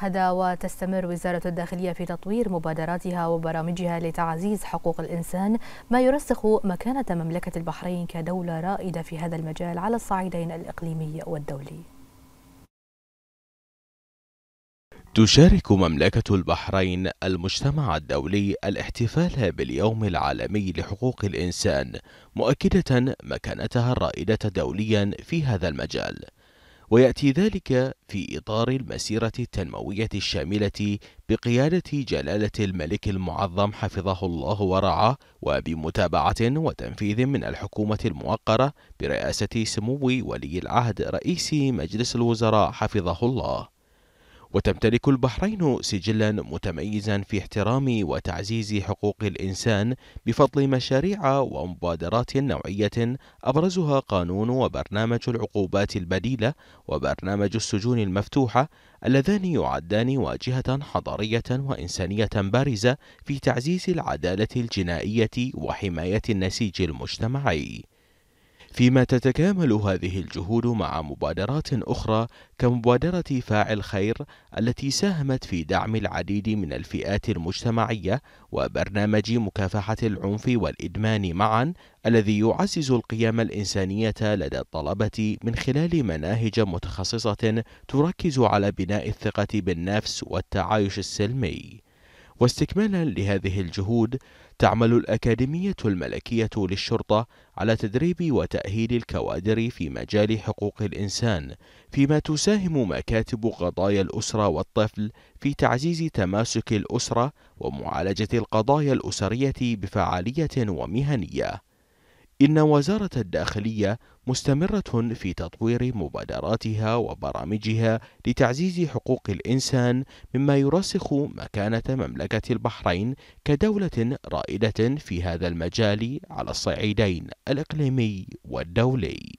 هذا وتستمر وزارة الداخلية في تطوير مبادراتها وبرامجها لتعزيز حقوق الإنسان ما يرسخ مكانة مملكة البحرين كدولة رائدة في هذا المجال على الصعيدين الإقليمي والدولي تشارك مملكة البحرين المجتمع الدولي الاحتفال باليوم العالمي لحقوق الإنسان مؤكدة مكانتها الرائدة دوليا في هذا المجال ويأتي ذلك في إطار المسيرة التنموية الشاملة بقيادة جلالة الملك المعظم حفظه الله ورعاه وبمتابعة وتنفيذ من الحكومة الموقرة برئاسة سمو ولي العهد رئيس مجلس الوزراء حفظه الله وتمتلك البحرين سجلا متميزا في احترام وتعزيز حقوق الإنسان بفضل مشاريع ومبادرات نوعية أبرزها قانون وبرنامج العقوبات البديلة وبرنامج السجون المفتوحة اللذان يعدان واجهة حضارية وإنسانية بارزة في تعزيز العدالة الجنائية وحماية النسيج المجتمعي فيما تتكامل هذه الجهود مع مبادرات أخرى كمبادرة فاعل خير التي ساهمت في دعم العديد من الفئات المجتمعية وبرنامج مكافحة العنف والإدمان معا الذي يعزز القيم الإنسانية لدى الطلبة من خلال مناهج متخصصة تركز على بناء الثقة بالنفس والتعايش السلمي واستكمالا لهذه الجهود تعمل الأكاديمية الملكية للشرطة على تدريب وتأهيل الكوادر في مجال حقوق الإنسان فيما تساهم مكاتب قضايا الأسرة والطفل في تعزيز تماسك الأسرة ومعالجة القضايا الأسرية بفعالية ومهنية إن وزارة الداخلية مستمرة في تطوير مبادراتها وبرامجها لتعزيز حقوق الإنسان مما يرسخ مكانة مملكة البحرين كدولة رائدة في هذا المجال على الصعيدين الإقليمي والدولي